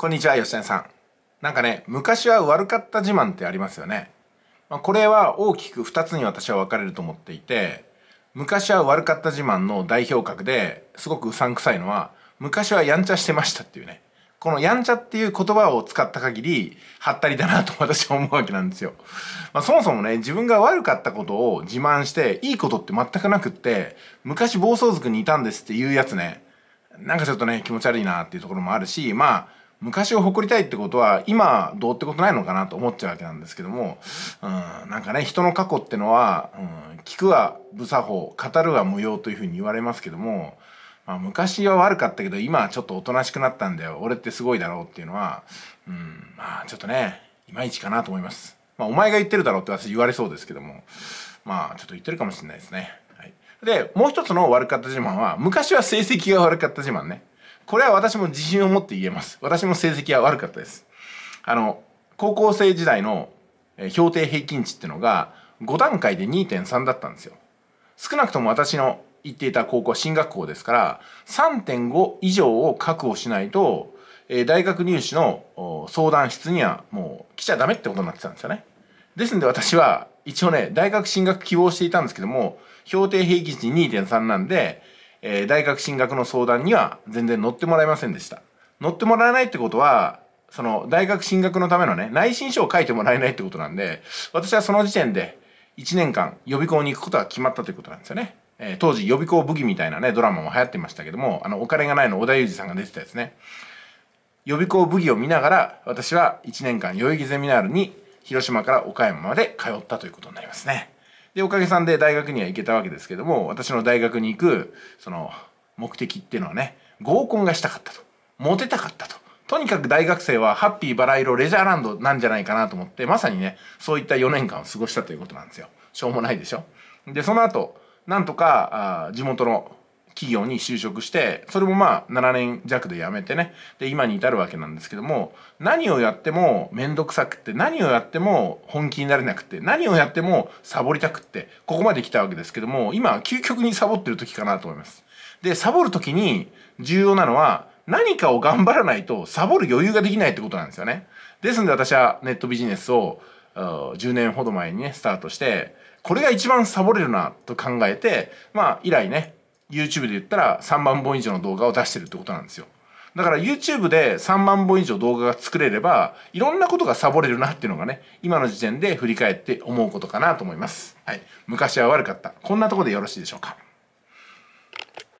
こんにちは、吉谷さん。なんかね、昔は悪かった自慢ってありますよね。まあ、これは大きく2つに私は分かれると思っていて、昔は悪かった自慢の代表格ですごくうさんくさいのは、昔はやんちゃしてましたっていうね。このやんちゃっていう言葉を使った限り、はったりだなと私は思うわけなんですよ。まあ、そもそもね、自分が悪かったことを自慢して、いいことって全くなくって、昔暴走族にいたんですっていうやつね、なんかちょっとね、気持ち悪いなっていうところもあるし、まあ、昔を誇りたいってことは今どうってことないのかなと思っちゃうわけなんですけども、うん、なんかね人の過去ってのは、うん、聞くは無作法語るは無用というふうに言われますけども、まあ、昔は悪かったけど今はちょっとおとなしくなったんだよ俺ってすごいだろうっていうのは、うん、まあちょっとねいまいちかなと思います。まあ、お前が言ってるだろうって私言われそうですけどもまあちょっと言ってるかもしれないですね。はい、でもう一つの悪かった自慢は昔は成績が悪かった自慢ね。これは私も自信を持って言えます。私も成績は悪かったです。あの、高校生時代の評定平均値ってのが5段階で2.3だったんですよ。少なくとも私の行っていた高校は進学校ですから3.5以上を確保しないと大学入試の相談室にはもう来ちゃダメってことになってたんですよね。ですんで私は一応ね大学進学希望していたんですけども評定平均値2.3なんでえー、大学進学の相談には全然乗ってもらえませんでした。乗ってもらえないってことは、その大学進学のためのね、内申書を書いてもらえないってことなんで、私はその時点で1年間予備校に行くことが決まったということなんですよね。えー、当時予備校武器みたいなね、ドラマも流行ってましたけども、あの、お金がないの小田裕二さんが出てたやつね。予備校武器を見ながら、私は1年間代々木ゼミナールに広島から岡山まで通ったということになりますね。でおかげさんで大学には行けたわけですけども私の大学に行くその目的っていうのはね合コンがしたかったとモテたかったととにかく大学生はハッピーバラ色レジャーランドなんじゃないかなと思ってまさにねそういった4年間を過ごしたということなんですよしょうもないでしょでその後なんとかあ地元の企業に就職してそれもまあ7年弱で辞めてねで今に至るわけなんですけども何をやっても面倒くさくって何をやっても本気になれなくて何をやってもサボりたくってここまで来たわけですけども今究極にサボってる時かなと思います。でサボる時に重要なのは何かを頑張らないとサボる余裕ができないってことなんですよね。ですんで私はネットビジネスを10年ほど前にねスタートしてこれが一番サボれるなと考えてまあ以来ね YouTube で言ったら3万本以上の動画を出してるってことなんですよだから YouTube で3万本以上動画が作れればいろんなことがサボれるなっていうのがね今の時点で振り返って思うことかなと思います、はい、昔は悪かったこんなとこでよろしいでしょうか